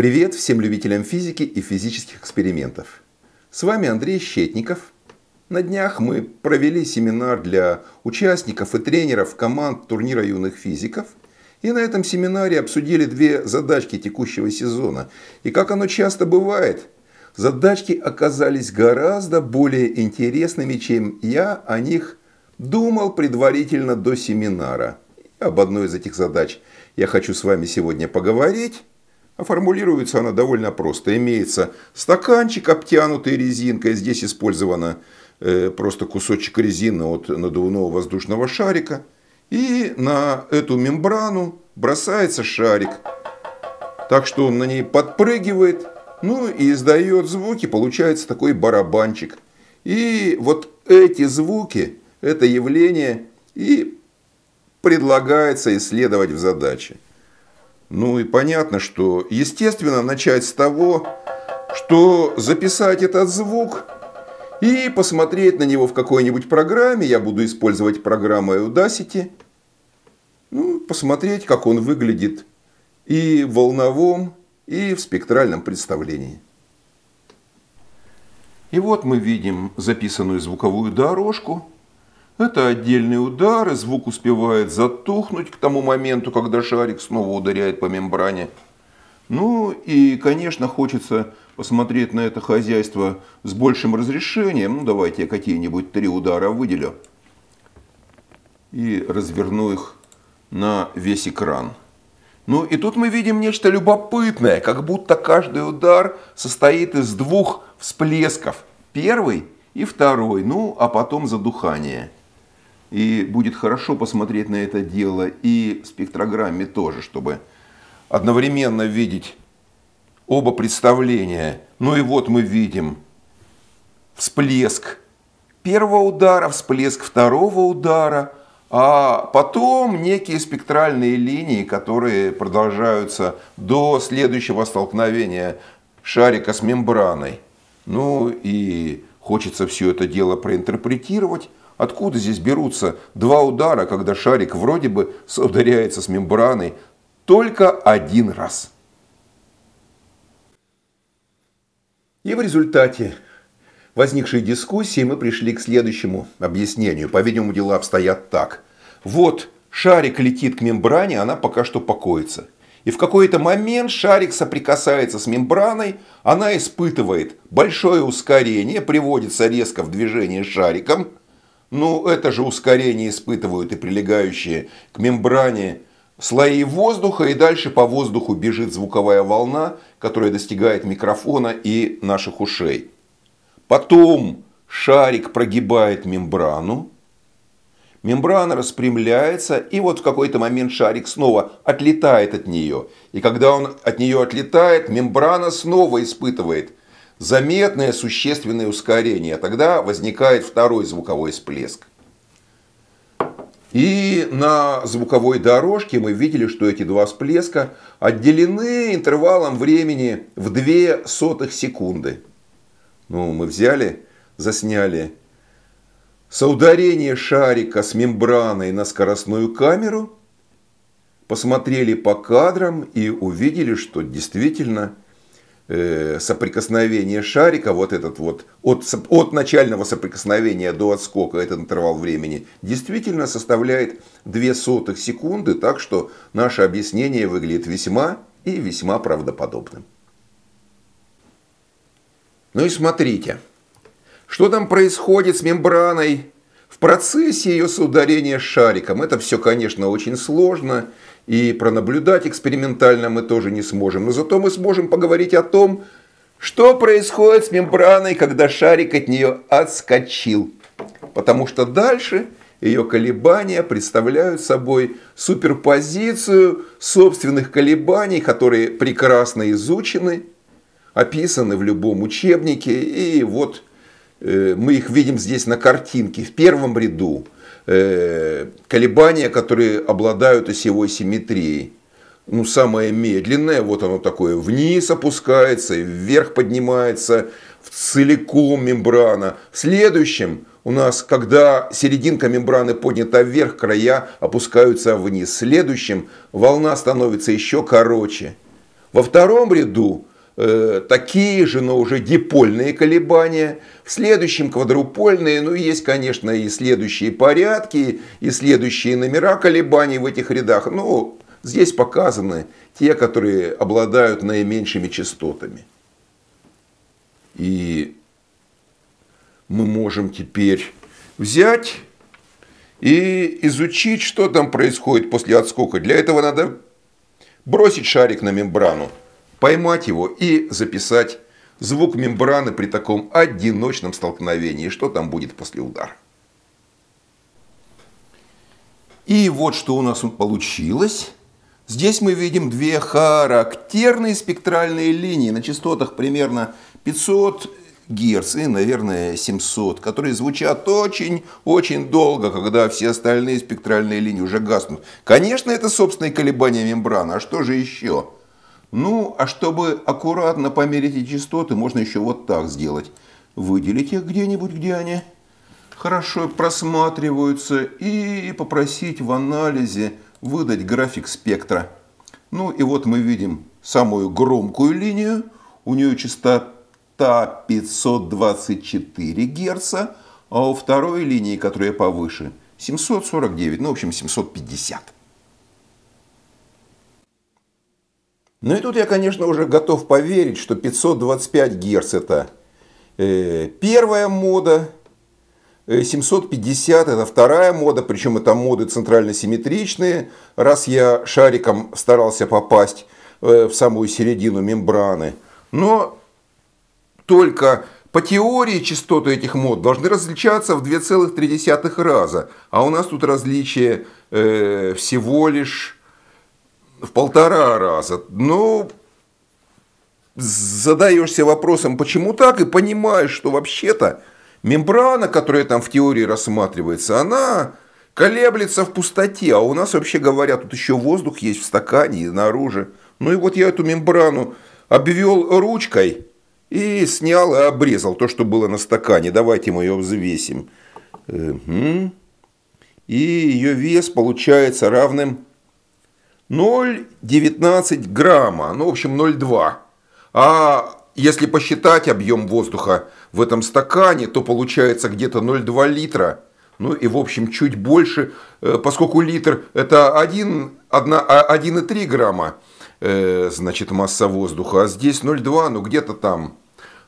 Привет всем любителям физики и физических экспериментов. С вами Андрей Щетников. На днях мы провели семинар для участников и тренеров команд турнира юных физиков. И на этом семинаре обсудили две задачки текущего сезона. И как оно часто бывает, задачки оказались гораздо более интересными, чем я о них думал предварительно до семинара. Об одной из этих задач я хочу с вами сегодня поговорить. Формулируется она довольно просто. Имеется стаканчик, обтянутый резинкой. Здесь использовано э, просто кусочек резины от надувного воздушного шарика. И на эту мембрану бросается шарик. Так что он на ней подпрыгивает, ну и издает звуки, получается такой барабанчик. И вот эти звуки, это явление и предлагается исследовать в задаче. Ну и понятно, что естественно начать с того, что записать этот звук и посмотреть на него в какой-нибудь программе. Я буду использовать программу Audacity. Ну, посмотреть, как он выглядит и в волновом, и в спектральном представлении. И вот мы видим записанную звуковую дорожку – это отдельный удар, и звук успевает затухнуть к тому моменту, когда шарик снова ударяет по мембране. Ну и, конечно, хочется посмотреть на это хозяйство с большим разрешением. Ну, давайте я какие-нибудь три удара выделю и разверну их на весь экран. Ну и тут мы видим нечто любопытное, как будто каждый удар состоит из двух всплесков. Первый и второй, ну а потом задухание. И будет хорошо посмотреть на это дело и спектрограмме тоже, чтобы одновременно видеть оба представления. Ну и вот мы видим всплеск первого удара, всплеск второго удара, а потом некие спектральные линии, которые продолжаются до следующего столкновения шарика с мембраной. Ну и Хочется все это дело проинтерпретировать. Откуда здесь берутся два удара, когда шарик вроде бы соударяется с мембраной только один раз? И в результате возникшей дискуссии мы пришли к следующему объяснению. По-видимому, дела обстоят так. Вот шарик летит к мембране, она пока что покоится. И в какой-то момент шарик соприкасается с мембраной, она испытывает большое ускорение, приводится резко в движение шариком. Ну, это же ускорение испытывают и прилегающие к мембране слои воздуха, и дальше по воздуху бежит звуковая волна, которая достигает микрофона и наших ушей. Потом шарик прогибает мембрану, Мембрана распрямляется, и вот в какой-то момент шарик снова отлетает от нее. И когда он от нее отлетает, мембрана снова испытывает заметное существенное ускорение. Тогда возникает второй звуковой всплеск. И на звуковой дорожке мы видели, что эти два всплеска отделены интервалом времени в две сотых секунды. Ну, мы взяли, засняли соударение шарика с мембраной на скоростную камеру, посмотрели по кадрам и увидели, что действительно э, соприкосновение шарика, вот этот вот, от, от начального соприкосновения до отскока этот интервал времени, действительно составляет две сотых секунды, так что наше объяснение выглядит весьма и весьма правдоподобным. Ну и смотрите – что там происходит с мембраной? В процессе ее соударения шариком. Это все, конечно, очень сложно, и пронаблюдать экспериментально мы тоже не сможем. Но зато мы сможем поговорить о том, что происходит с мембраной, когда шарик от нее отскочил. Потому что дальше ее колебания представляют собой суперпозицию собственных колебаний, которые прекрасно изучены, описаны в любом учебнике, и вот Э, мы их видим здесь на картинке, в первом ряду э, колебания, которые обладают осевой симметрией. Ну, самое медленное, вот оно такое, вниз опускается, вверх поднимается, в целиком мембрана. В следующем у нас, когда серединка мембраны поднята вверх, края опускаются вниз. В следующем волна становится еще короче. Во втором ряду Э, такие же, но уже дипольные колебания, в следующем квадрупольные, ну и есть, конечно, и следующие порядки, и следующие номера колебаний в этих рядах. Но ну, здесь показаны те, которые обладают наименьшими частотами. И мы можем теперь взять и изучить, что там происходит после отскока. Для этого надо бросить шарик на мембрану поймать его и записать звук мембраны при таком одиночном столкновении, что там будет после удара. И вот что у нас получилось. Здесь мы видим две характерные спектральные линии на частотах примерно 500 Гц и, наверное, 700, которые звучат очень-очень долго, когда все остальные спектральные линии уже гаснут. Конечно, это собственные колебания мембраны, а что же еще? Ну, а чтобы аккуратно померить эти частоты, можно еще вот так сделать. Выделить их где-нибудь, где они хорошо просматриваются, и попросить в анализе выдать график спектра. Ну и вот мы видим самую громкую линию. У нее частота 524 Гц, а у второй линии, которая повыше, 749, ну в общем 750 Ну и тут я, конечно, уже готов поверить, что 525 Гц это э, первая мода, 750 э, это вторая мода, причем это моды центрально-симметричные. Раз я шариком старался попасть э, в самую середину мембраны. Но только по теории частоты этих мод должны различаться в 2,3 раза, а у нас тут различие э, всего лишь в полтора раза. Ну, задаешься вопросом, почему так, и понимаешь, что вообще-то мембрана, которая там в теории рассматривается, она колеблется в пустоте, а у нас вообще говорят, тут еще воздух есть в стакане и наружу. Ну и вот я эту мембрану обвел ручкой и снял и обрезал то, что было на стакане. Давайте мы ее взвесим. Угу. И ее вес получается равным 0,19 грамма, ну, в общем, 0,2. А если посчитать объем воздуха в этом стакане, то получается где-то 0,2 литра. Ну и, в общем, чуть больше, э, поскольку литр – это 1,3 а, грамма, э, значит, масса воздуха, а здесь 0,2, ну где-то там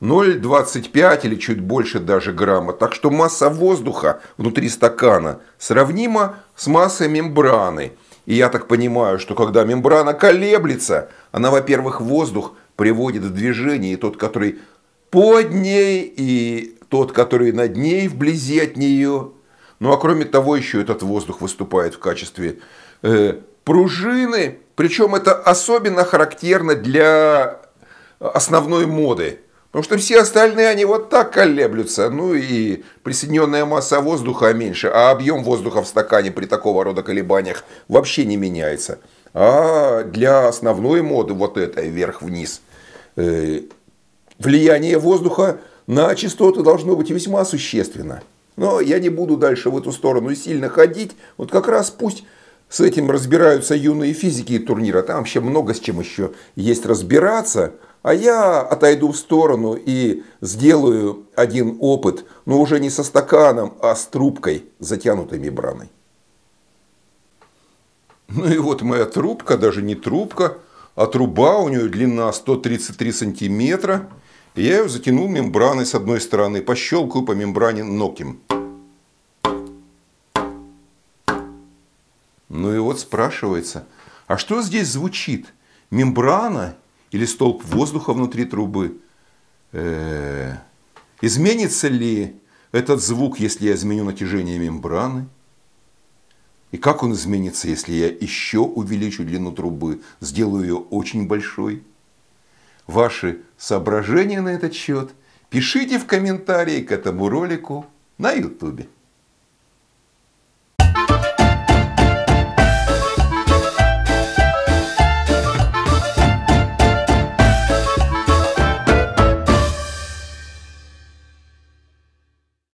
0,25 или чуть больше даже грамма. Так что масса воздуха внутри стакана сравнима с массой мембраны – и я так понимаю, что когда мембрана колеблется, она, во-первых, воздух приводит в движение и тот, который под ней, и тот, который над ней, вблизи от нее. Ну а кроме того, еще этот воздух выступает в качестве э, пружины. Причем это особенно характерно для основной моды Потому что все остальные, они вот так колеблются. Ну и присоединенная масса воздуха меньше, а объем воздуха в стакане при такого рода колебаниях вообще не меняется. А для основной моды вот это вверх-вниз э, влияние воздуха на частоты должно быть весьма существенно. Но я не буду дальше в эту сторону сильно ходить. Вот как раз пусть с этим разбираются юные физики и турнира. Там вообще много с чем еще есть разбираться – а я отойду в сторону и сделаю один опыт, но уже не со стаканом, а с трубкой, затянутой мембраной. Ну и вот моя трубка, даже не трубка, а труба, у нее длина 133 сантиметра. Я ее затянул мембраной с одной стороны, пощелкаю по мембране ногтем. Ну и вот спрашивается, а что здесь звучит? Мембрана или столб воздуха внутри трубы. Э, изменится ли этот звук, если я изменю натяжение мембраны? И как он изменится, если я еще увеличу длину трубы, сделаю ее очень большой? Ваши соображения на этот счет пишите в комментарии к этому ролику на YouTube.